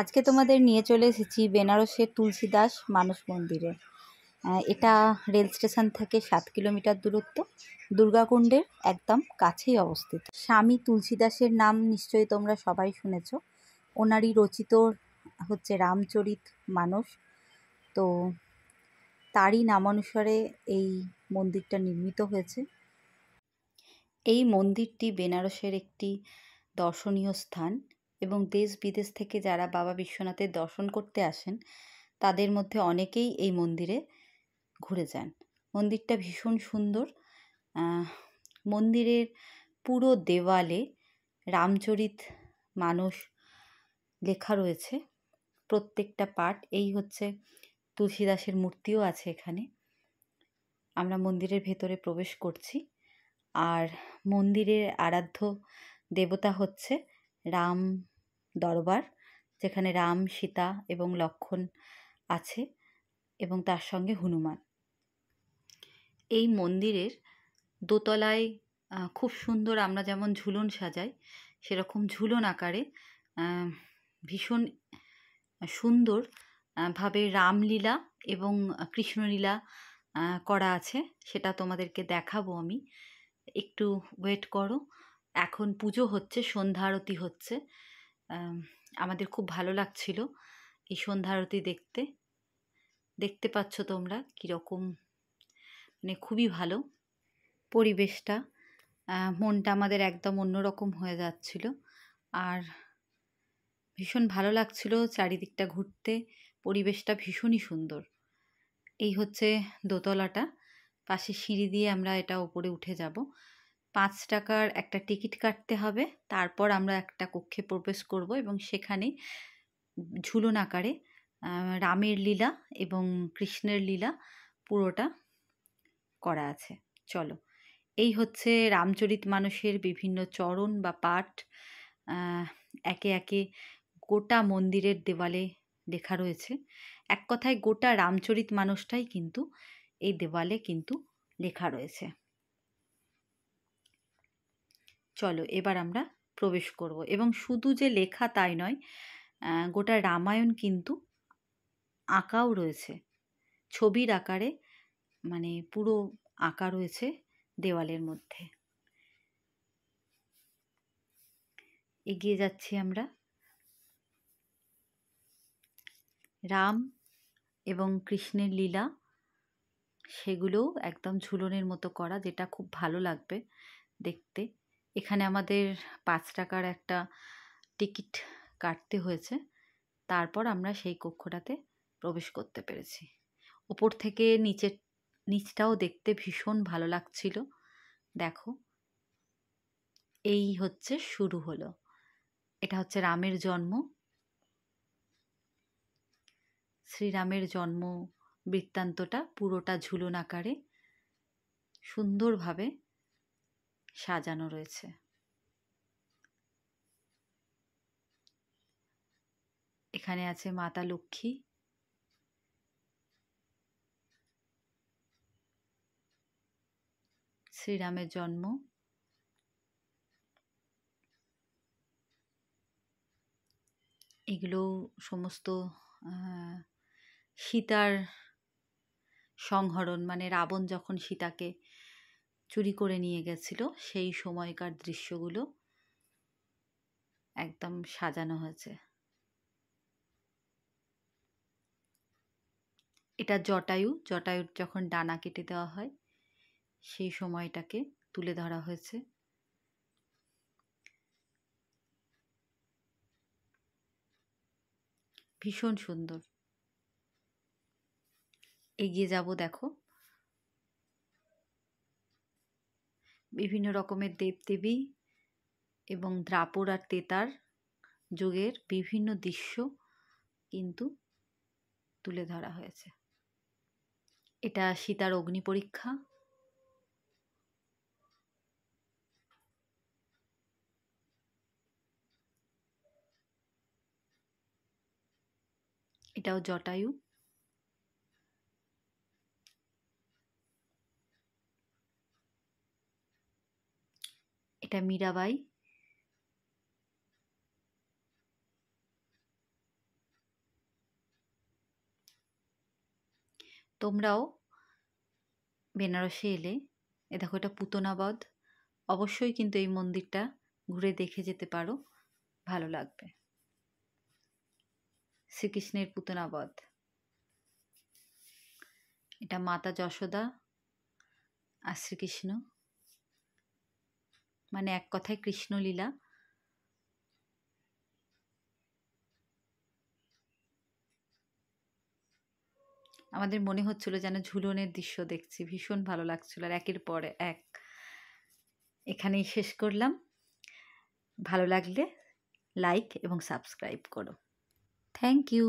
আজকে তোমাদের নিয়ে চলে এসেছি বেনারসের তুলসীদাস মানস মন্দিরে এটা রেল স্টেশন থেকে সাত কিলোমিটার দূরত্ব দুর্গাকুণ্ডের একদম কাছেই অবস্থিত স্বামী তুলসীদাসের নাম নিশ্চয়ই তোমরা সবাই শুনেছ ওনারই রচিত হচ্ছে রামচরিত মানস তো তারই নামানুসারে এই মন্দিরটা নির্মিত হয়েছে এই মন্দিরটি বেনারসের একটি দর্শনীয় স্থান এবং দেশ বিদেশ থেকে যারা বাবা বিশ্বনাথের দর্শন করতে আসেন তাদের মধ্যে অনেকেই এই মন্দিরে ঘুরে যান মন্দিরটা ভীষণ সুন্দর মন্দিরের পুরো দেওয়ালে রামচরিত মানুষ লেখা রয়েছে প্রত্যেকটা পাঠ এই হচ্ছে তুলসীদাসের মূর্তিও আছে এখানে আমরা মন্দিরের ভেতরে প্রবেশ করছি আর মন্দিরের আরাধ্য দেবতা হচ্ছে রাম দরবার যেখানে রাম সীতা এবং লক্ষণ আছে এবং তার সঙ্গে হনুমান এই মন্দিরের দোতলায় খুব সুন্দর আমরা যেমন ঝুলন সাজাই সেরকম ঝুলন আকারে ভীষণ সুন্দর ভাবে রামলীলা এবং কৃষ্ণলীলা করা আছে সেটা তোমাদেরকে দেখাবো আমি একটু ওয়েট করো এখন পুজো হচ্ছে সন্ধ্যা আরতি হচ্ছে আমাদের খুব ভালো লাগছিল এই সন্ধ্যারতি দেখতে দেখতে পাচ্ছ তোমরা কীরকম মানে খুবই ভালো পরিবেশটা মনটা আমাদের একদম অন্যরকম হয়ে যাচ্ছিল আর ভীষণ ভালো লাগছিল চারিদিকটা ঘুরতে পরিবেশটা ভীষণই সুন্দর এই হচ্ছে দোতলাটা পাশে সিঁড়ি দিয়ে আমরা এটা ওপরে উঠে যাব পাঁচ টাকার একটা টিকিট কাটতে হবে তারপর আমরা একটা কক্ষে প্রবেশ করব এবং সেখানে ঝুলন আকারে রামের লীলা এবং কৃষ্ণের লীলা পুরোটা করা আছে চলো এই হচ্ছে রামচরিত মানুষের বিভিন্ন চরণ বা পাঠ একে একে গোটা মন্দিরের দেওয়ালে লেখা রয়েছে এক কথায় গোটা রামচরিত মানুষটাই কিন্তু এই দেওয়ালে কিন্তু লেখা রয়েছে চলো এবার আমরা প্রবেশ করব এবং শুধু যে লেখা তাই নয় গোটা রামায়ণ কিন্তু আঁকাও রয়েছে ছবির আকারে মানে পুরো আঁকা রয়েছে দেওয়ালের মধ্যে এগিয়ে যাচ্ছি আমরা রাম এবং কৃষ্ণের লীলা সেগুলোও একদম ঝুলনের মতো করা যেটা খুব ভালো লাগবে দেখতে এখানে আমাদের পাঁচ টাকার একটা টিকিট কাটতে হয়েছে তারপর আমরা সেই কক্ষটাতে প্রবেশ করতে পেরেছি ওপর থেকে নিচের নিচটাও দেখতে ভীষণ ভালো লাগছিল দেখো এই হচ্ছে শুরু হলো এটা হচ্ছে রামের জন্ম শ্রীরামের জন্ম বৃত্তান্তটা পুরোটা ঝুলন আকারে সুন্দরভাবে সাজানো রয়েছে এখানে আছে মাতা লক্ষ্মী শ্রীরামের জন্ম এগুলো সমস্ত সীতার সংহরণ মানে রাবণ যখন সীতাকে চুরি করে নিয়ে গেছিল সেই সময়কার দৃশ্যগুলো একদম সাজানো হয়েছে এটা জটায়ু জটায়ুর যখন ডানা কেটে দেওয়া হয় সেই সময়টাকে তুলে ধরা হয়েছে ভীষণ সুন্দর এগিয়ে যাব দেখো বিভিন্ন রকমের দেবদেবী এবং দ্রাপর আর তেতার যুগের বিভিন্ন দৃশ্য কিন্তু তুলে ধরা হয়েছে এটা সীতার অগ্নি পরীক্ষা এটাও জটায়ু এটা মীরাবাই তোমরাও বেনারসে এলে এ দেখো এটা পুতনাবধ অবশ্যই কিন্তু এই মন্দিরটা ঘুরে দেখে যেতে পারো ভালো লাগবে শ্রীকৃষ্ণের পুতনাবধ এটা মাতা যশোদা আর শ্রীকৃষ্ণ মানে এক কথায় কৃষ্ণলীলা আমাদের মনে হচ্ছিল যেন ঝুলনের দৃশ্য দেখছি ভীষণ ভালো লাগছিল আর একের পর এক এখানেই শেষ করলাম ভালো লাগলে লাইক এবং সাবস্ক্রাইব করো থ্যাংক ইউ